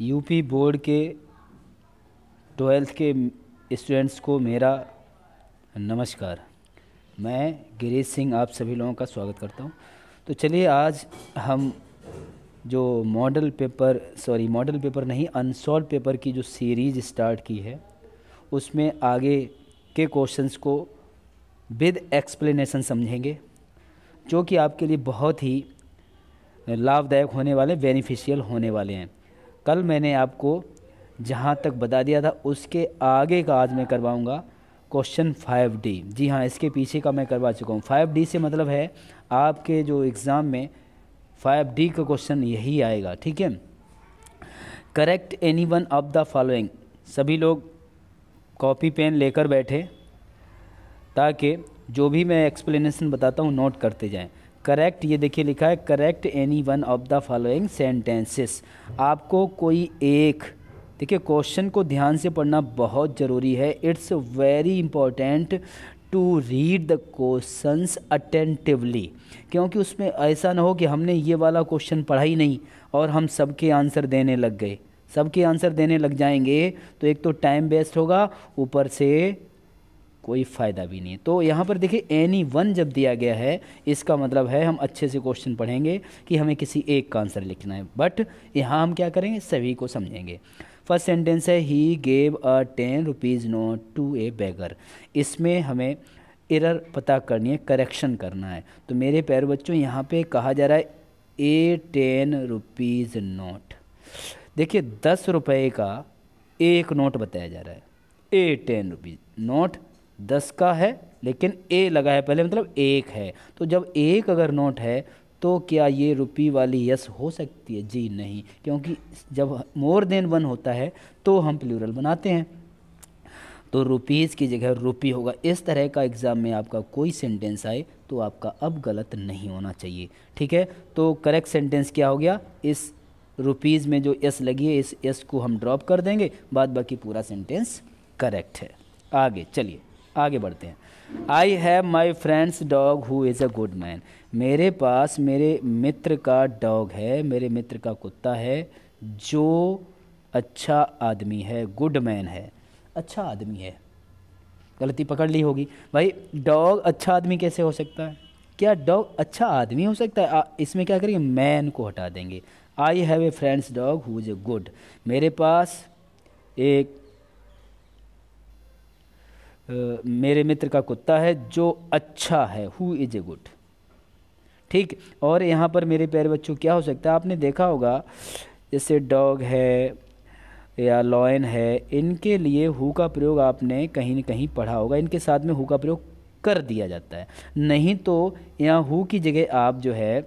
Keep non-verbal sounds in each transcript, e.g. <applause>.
UP board के twelfth के students को मेरा नमस्कार मैं गिरीश सिंह आप सभी लोगों का स्वागत करता हूं तो चलिए आज हम जो model paper sorry model paper नहीं अनसॉल्व पेपर की जो सीरीज़ स्टार्ट की है उसमें आगे के क्वेश्चंस को विद एक्सप्लेनेशन समझेंगे जो कि आपके लिए बहुत ही लाभदायक होने वाले बेनिफिशियल होने वाले हैं कल मैंने आपको जहाँ तक बता दिया था उसके आगे का आज मैं करवाऊँगा क्वेश्चन फाइव डी जी हाँ इसके पीछे का मैं करवा चुका हूँ फाइव डी से मतलब है आपके जो एग्ज़ाम में फाइव डी का क्वेश्चन यही आएगा ठीक है correct any one of the following सभी लोग कॉपी पेन लेकर बैठे ताकि जो भी मैं एक्सप्लेनेशन बताता हूँ नोट करते जाएं करेक्ट ये देखिए लिखा है correct any one of the following sentences आपको कोई एक देखिए क्वेश्चन को ध्यान से पढ़ना बहुत ज़रूरी है it's very important to read the questions attentively क्योंकि उसमें ऐसा ना हो कि हमने ये वाला क्वेश्चन पढ़ा ही नहीं और हम सबके आंसर देने लग गए सबके आंसर देने लग जाएंगे तो एक तो टाइम वेस्ट होगा ऊपर से कोई फ़ायदा भी नहीं तो यहाँ पर देखिए एनी वन जब दिया गया है इसका मतलब है हम अच्छे से क्वेश्चन पढ़ेंगे कि हमें किसी एक का आंसर लिखना है बट यहाँ हम क्या करेंगे सभी को समझेंगे फर्स्ट सेंटेंस है he gave a ten rupees note to a beggar इसमें हमें एरर पता करनी है करेक्शन करना है तो मेरे पैर बच्चों यहाँ पे कहा जा रहा है ए टेन रुपीज़ नोट देखिए दस रुपये का एक नोट बताया जा रहा है ए टेन रुपीज़ नोट दस का है लेकिन ए लगा है पहले मतलब एक है तो जब एक अगर नोट है तो क्या ये रुपी वाली यस हो सकती है जी नहीं क्योंकि जब मोर देन वन होता है तो हम प्लूरल बनाते हैं तो रुपीज़ की जगह रुपी होगा इस तरह का एग्ज़ाम में आपका कोई सेंटेंस आए तो आपका अब गलत नहीं होना चाहिए ठीक है तो करेक्ट सेंटेंस क्या हो गया इस रुपीज़ में जो एस लगी है इस एस को हम ड्रॉप कर देंगे बाद बाकी पूरा सेंटेंस करेक्ट है आगे चलिए आगे बढ़ते हैं I have my friends dog who is a good man मेरे पास मेरे मित्र का डॉग है मेरे मित्र का कुत्ता है जो अच्छा आदमी है गुड मैन है अच्छा आदमी है गलती पकड़ ली होगी भाई डॉग अच्छा आदमी कैसे हो सकता है क्या डॉग अच्छा आदमी हो सकता है इसमें क्या करेंगे मैन को हटा देंगे I have a friends dog who is a good मेरे पास एक मेरे मित्र का कुत्ता है जो अच्छा है हु इज़ ए गुड ठीक और यहाँ पर मेरे प्यारे बच्चों क्या हो सकता है आपने देखा होगा जैसे डॉग है या लॉयन है इनके लिए हु का प्रयोग आपने कहीं ना कहीं पढ़ा होगा इनके साथ में हु का प्रयोग कर दिया जाता है नहीं तो यहाँ हु की जगह आप जो है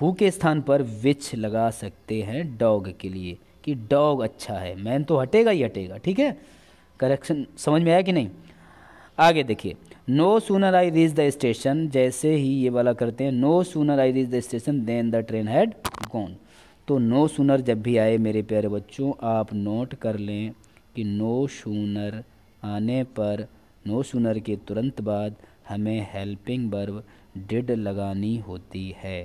हु के स्थान पर विच लगा सकते हैं डॉग के लिए कि डॉग अच्छा है मैन तो हटेगा ही हटेगा ठीक है करेक्शन समझ में आया कि नहीं आगे देखिए no sooner I reach the station जैसे ही ये वाला करते हैं no sooner I reach the station then the train had gone तो नो सूनर जब भी आए मेरे प्यारे बच्चों आप नोट कर लें कि नो सूनर आने पर नो सूनर के तुरंत बाद हमें हेल्पिंग बर्ब डिड लगानी होती है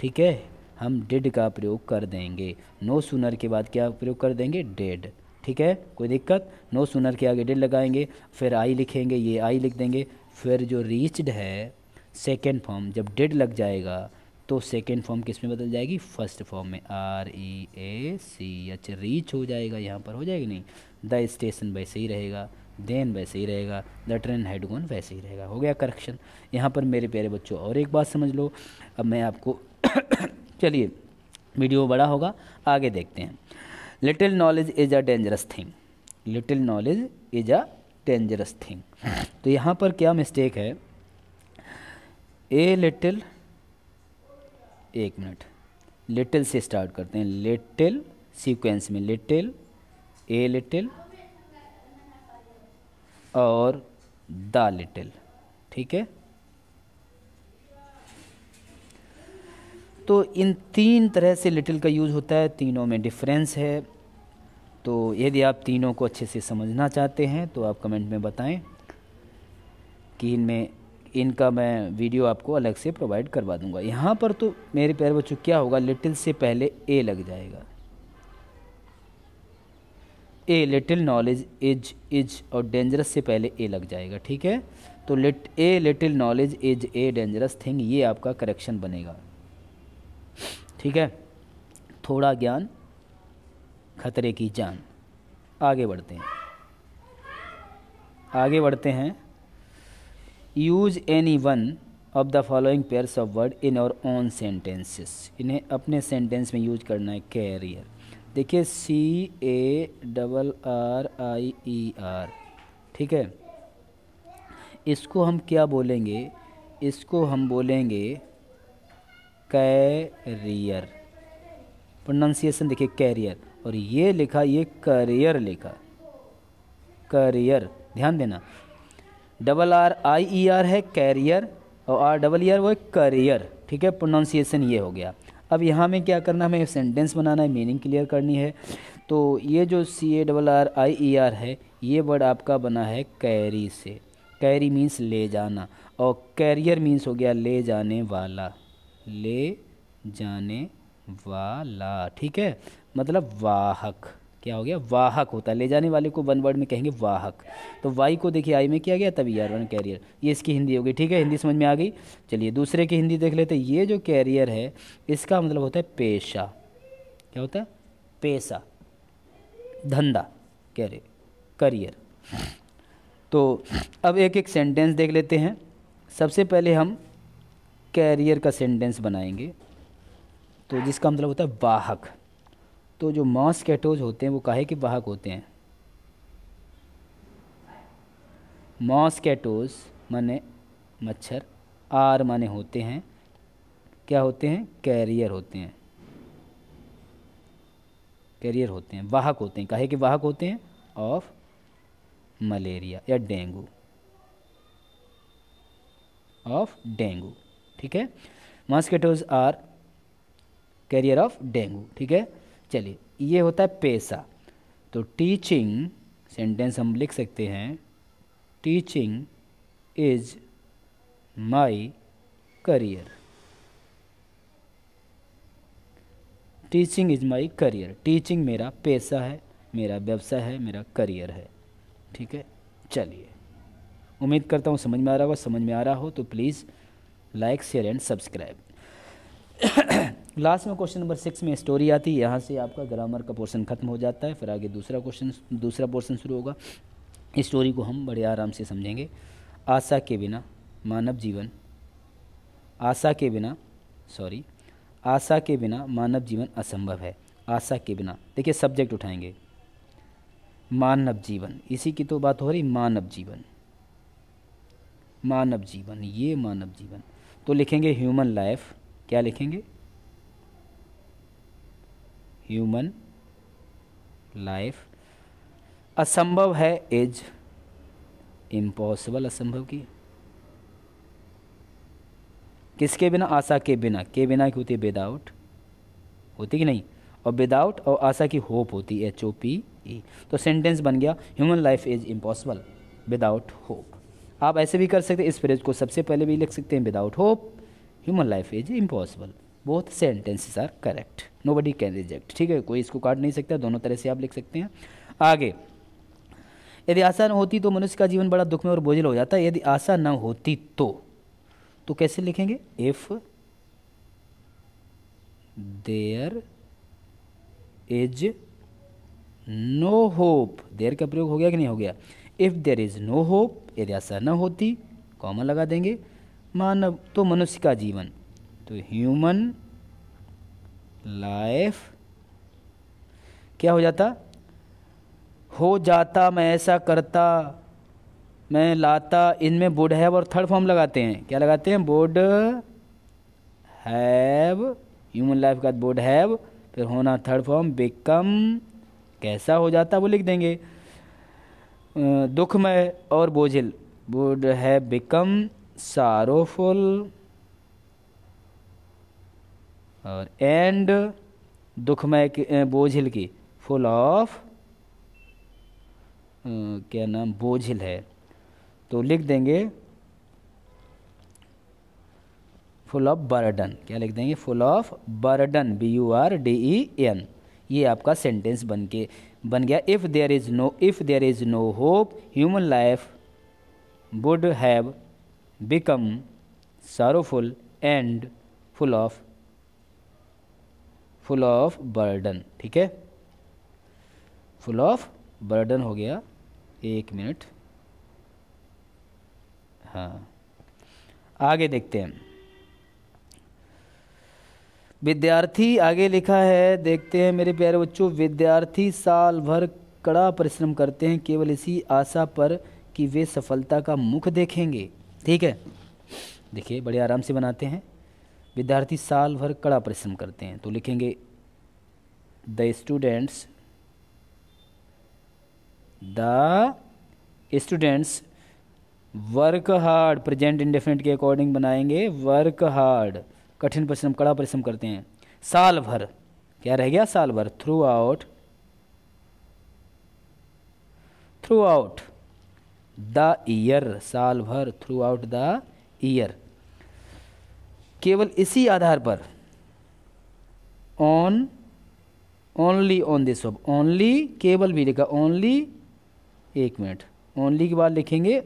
ठीक है हम डिड का प्रयोग कर देंगे नो सूनर के बाद क्या प्रयोग कर देंगे डेड ठीक है कोई दिक्कत नो सुनर के आगे डिड लगाएंगे फिर आई लिखेंगे ये आई लिख देंगे फिर जो रीच्ड है सेकेंड फॉर्म जब डिड लग जाएगा तो सेकेंड फॉर्म किस में बदल जाएगी फर्स्ट फॉर्म में R E A C H reach हो जाएगा यहाँ पर हो जाएगी नहीं द स्टेशन वैसे ही रहेगा देन वैसे ही रहेगा द ट्रेन हेडगोन गोन वैसे ही रहेगा हो गया करेक्शन यहाँ पर मेरे प्यारे बच्चों और एक बात समझ लो अब मैं आपको <coughs> चलिए वीडियो बड़ा होगा आगे देखते हैं little knowledge is a dangerous thing little knowledge is a dangerous thing तो यहाँ पर क्या मिस्टेक है ए लिटिल एक मिनट लिटिल से स्टार्ट करते हैं लिटिल सीक्वेंस में लिटिल ए लिटिल और द लिटिल ठीक है तो इन तीन तरह से लिटिल का यूज़ होता है तीनों में डिफरेंस है तो यदि आप तीनों को अच्छे से समझना चाहते हैं तो आप कमेंट में बताएं कि इनमें इनका मैं वीडियो आपको अलग से प्रोवाइड करवा दूंगा यहाँ पर तो मेरे प्यारे बच्चों क्या होगा लिटिल से पहले ए लग जाएगा a little knowledge is is और डेंजरस से पहले ए लग जाएगा ठीक है तो lit a little knowledge is a dangerous thing ये आपका करेक्शन बनेगा ठीक है थोड़ा ज्ञान खतरे की जान आगे बढ़ते हैं आगे बढ़ते हैं use any one of the following pairs of word in your own sentences इन्हें अपने सेंटेंस में यूज करना है कैरियर देखिए C A double R I E R ठीक है इसको हम क्या बोलेंगे इसको हम बोलेंगे कैरियर प्रोनाउंसिएशन देखिए कैरियर और ये लिखा ये करियर लिखा करियर ध्यान देना double R I E R है कैरियर और आर डबल ई आर वो है करियर ठीक है प्रोनाउंसिएशन ये हो गया अब यहाँ में क्या करना हमें सेंटेंस बनाना है मीनिंग क्लियर करनी है तो ये जो C A double R I E R है ये वर्ड आपका बना है कैरी से कैरी मीन्स ले जाना और कैरियर मीन्स हो गया ले जाने वाला ले जाने वाला ठीक है मतलब वाहक क्या हो गया वाहक होता है ले जाने वाले को वन वर्ड में कहेंगे वाहक तो वाई को देखिए आई में किया गया तभी आर वन कैरियर ये इसकी हिंदी होगी ठीक है हिंदी समझ में आ गई चलिए दूसरे की हिंदी देख लेते हैं ये जो कैरियर है इसका मतलब होता है पेशा क्या होता है पेशा धंधा कैरियर करियर तो अब एक एक सेंटेंस देख लेते हैं सबसे पहले हम कैरियर का सेंटेंस बनाएंगे तो जिसका मतलब होता है वाहक तो जो मॉस्केटोज होते हैं वो काहे के वाहक होते हैं मॉस्केटोज माने मच्छर आर माने होते हैं क्या होते हैं कैरियर होते हैं कैरियर होते हैं वाहक होते हैं काहे के वाहक होते हैं ऑफ मलेरिया या डेंगू ऑफ डेंगू ठीक है mosquitoes are carrier of dengue ठीक है चलिए ये होता है पेशा तो टीचिंग सेंटेंस हम लिख सकते हैं teaching is my career teaching is my career teaching मेरा पेशा है मेरा व्यवसाय है मेरा करियर है ठीक है चलिए उम्मीद करता हूँ समझ में आ रहा होगा समझ में आ रहा हो तो please like share and subscribe <coughs> last में क्वेश्चन नंबर सिक्स में स्टोरी आती है यहाँ से आपका ग्रामर का पोर्शन खत्म हो जाता है फिर आगे दूसरा क्वेश्चन दूसरा पोर्शन शुरू होगा स्टोरी को हम बड़े आराम से समझेंगे आशा के बिना मानव जीवन आशा के बिना सॉरी आशा के बिना मानव जीवन असंभव है आशा के बिना देखिए सब्जेक्ट उठाएंगे मानव जीवन इसी की तो बात हो रही मानव जीवन मानव जीवन ये मानव जीवन तो लिखेंगे ह्यूमन लाइफ क्या लिखेंगे ह्यूमन लाइफ असंभव है एज इम्पॉसिबल असंभव की किसके बिना आशा के बिना के बिना की होती है विदाउट होती कि नहीं और विदाउट और आशा की होप होती है एच ओ पी ई तो सेंटेंस बन गया human life is impossible without hope आप ऐसे भी कर सकते हैं इस फ्रेज को सबसे पहले भी लिख सकते हैं without hope human life is impossible बहुत sentences are correct nobody can reject ठीक है कोई इसको काट नहीं सकता दोनों तरह से आप लिख सकते हैं आगे यदि आशा होती तो मनुष्य का जीवन बड़ा दुख में और बोझिल हो जाता है यदि आशा न होती तो तो कैसे लिखेंगे if there is no hope there का प्रयोग हो गया कि नहीं हो गया if there is no hope यदि आशा न होती कॉमन लगा देंगे मानव तो मनुष्य का जीवन तो ह्यूमन लाइफ क्या हो जाता हो जाता मैं ऐसा करता मैं लाता इनमें वुड हैव और थर्ड फॉर्म लगाते हैं क्या लगाते हैं वुड हैव ह्यूमन लाइफ का वुड हैव फिर होना थर्ड फॉर्म बिकम कैसा हो जाता वो लिख देंगे दुखमय और बोझिल वुड है बिकम सारोफुल और एंड दुखमय बोझिल की फुल ऑफ क्या नाम बोझिल है तो लिख देंगे फुल ऑफ बर्डन क्या लिख देंगे full of burden B U R D E N ये आपका सेंटेंस बन के बन गया if there is no if there is no hope human life would have become sorrowful and full of full of burden ठीक है full of burden हो गया एक मिनट हाँ आगे देखते हैं विद्यार्थी आगे लिखा है देखते हैं मेरे प्यारे बच्चों विद्यार्थी साल भर कड़ा परिश्रम करते हैं केवल इसी आशा पर कि वे सफलता का मुख देखेंगे ठीक है देखिए बड़े आराम से बनाते हैं विद्यार्थी साल भर कड़ा परिश्रम करते हैं तो लिखेंगे the students the students work hard present indefinite के अकॉर्डिंग बनाएंगे वर्क हार्ड कठिन परिश्रम कड़ा परिश्रम करते हैं साल भर क्या रह गया साल भर throughout throughout the year साल भर थ्रू आउट द ईयर केवल इसी आधार पर on only on this of only केवल भी लिखा ओनली एक मिनट ओनली के बाद लिखेंगे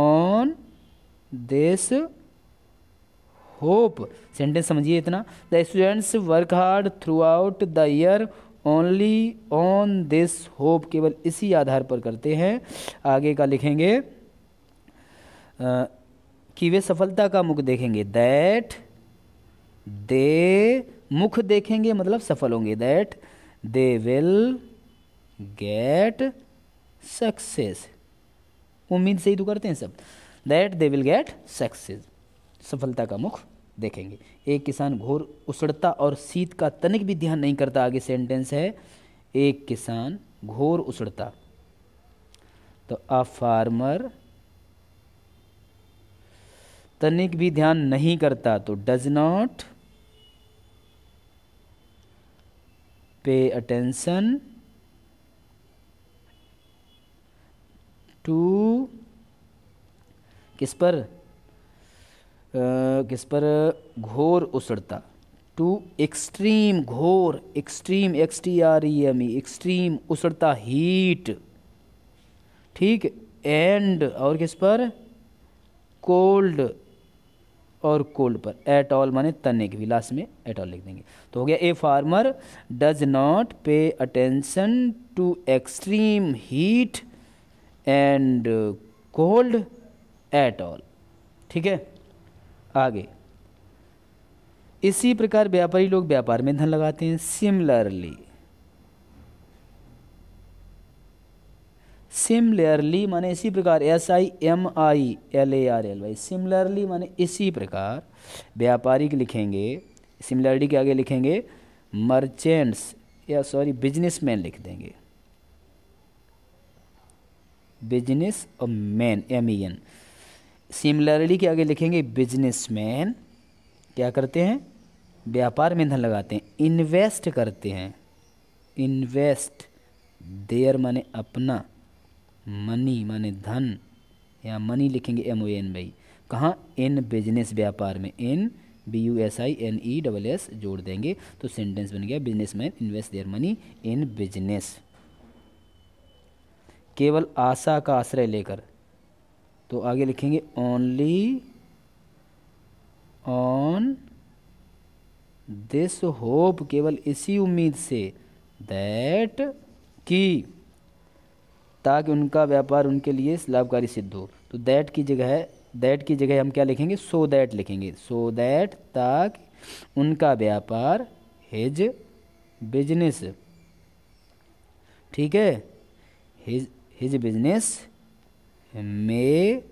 ऑन दिस होप सेंटेंस समझिए इतना the students work hard throughout the year only on this hope केवल इसी आधार पर करते हैं आगे का लिखेंगे आ, कि वे सफलता का मुख देखेंगे दैट दे मुख देखेंगे मतलब सफल होंगे that they will get success उम्मीद से ही तो करते हैं सब that they will get success सफलता का मुख देखेंगे एक किसान घोर उसड़ता और शीत का तनिक भी ध्यान नहीं करता आगे सेंटेंस है एक किसान घोर उसड़ता तो अ फार्मर तनिक भी ध्यान नहीं करता तो does not pay attention to किस पर किस पर घोर उसड़ता टू एक्सट्रीम घोर extreme X T R E M E extreme उसड़ता हीट ठीक एंड और किस पर कोल्ड और कोल्ड पर एट ऑल माने तने के भी लास्ट में एट ऑल लिख देंगे तो हो गया a farmer does not pay attention to extreme heat and cold at all ठीक है आगे इसी प्रकार व्यापारी लोग व्यापार में धन लगाते हैं सिमिलरली सिमिलरली माने इसी प्रकार S I M I L A R L Y similarly माने इसी प्रकार व्यापारी लिखेंगे सिमिलरली के आगे लिखेंगे मर्चेंट्स या सॉरी बिजनेसमैन लिख देंगे business man M E N similarly के आगे लिखेंगे बिजनेसमैन क्या करते हैं व्यापार में धन लगाते हैं इन्वेस्ट करते हैं इन्वेस्ट देयर माने अपना मनी माने धन या मनी लिखेंगे एम ओ एन भाई कहाँ इन बिजनेस व्यापार में in B U S I N E double S जोड़ देंगे तो सेंटेंस बन गया business man invest their money in business केवल आशा का आश्रय लेकर तो आगे लिखेंगे ओनली ऑन दिस होप केवल इसी उम्मीद से दैट की ताकि उनका व्यापार उनके लिए लाभकारी सिद्ध हो तो दैट की जगह है दैट की जगह हम क्या लिखेंगे सो so दैट लिखेंगे सो so दैट ताकि उनका व्यापार हिज बिजनेस ठीक है his his business may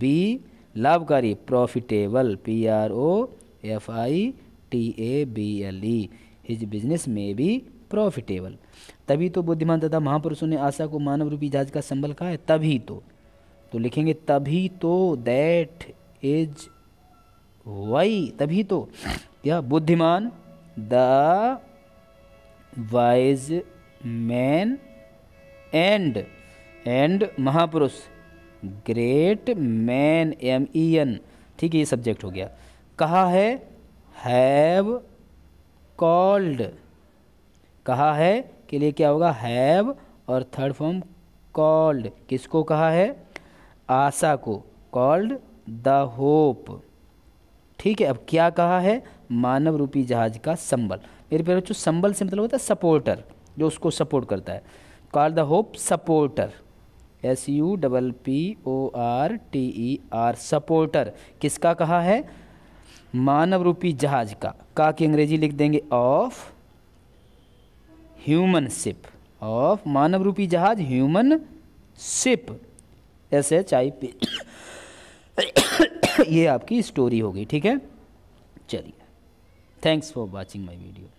be लाभकारी profitable P R O F I T A B L E his business may be profitable तभी तो बुद्धिमान तथा महापुरुषों ने आशा को मानव रूपी जहाज का संबल कहा है तभी तो तो लिखेंगे तभी तो दैट इज वाई तभी तो क्या बुद्धिमान the wise man and and महापुरुष great man M E N ठीक है ये सब्जेक्ट हो गया कहा है हैव कॉल्ड कहा है के लिए क्या होगा हैव और थर्ड फॉर्म कॉल्ड किसको कहा है आशा को कॉल्ड द होप ठीक है अब क्या कहा है मानव रूपी जहाज का संबल मेरे प्यारे बच्चों संबल से मतलब होता है सपोर्टर जो उसको सपोर्ट करता है call the hope supporter S U double P O R T E R supporter किसका कहा है मानव रूपी जहाज का का की अंग्रेजी लिख देंगे ऑफ ह्यूमन शिप ऑफ मानव रूपी जहाज human ship S H I P ये आपकी स्टोरी होगी ठीक है चलिए thanks for watching my video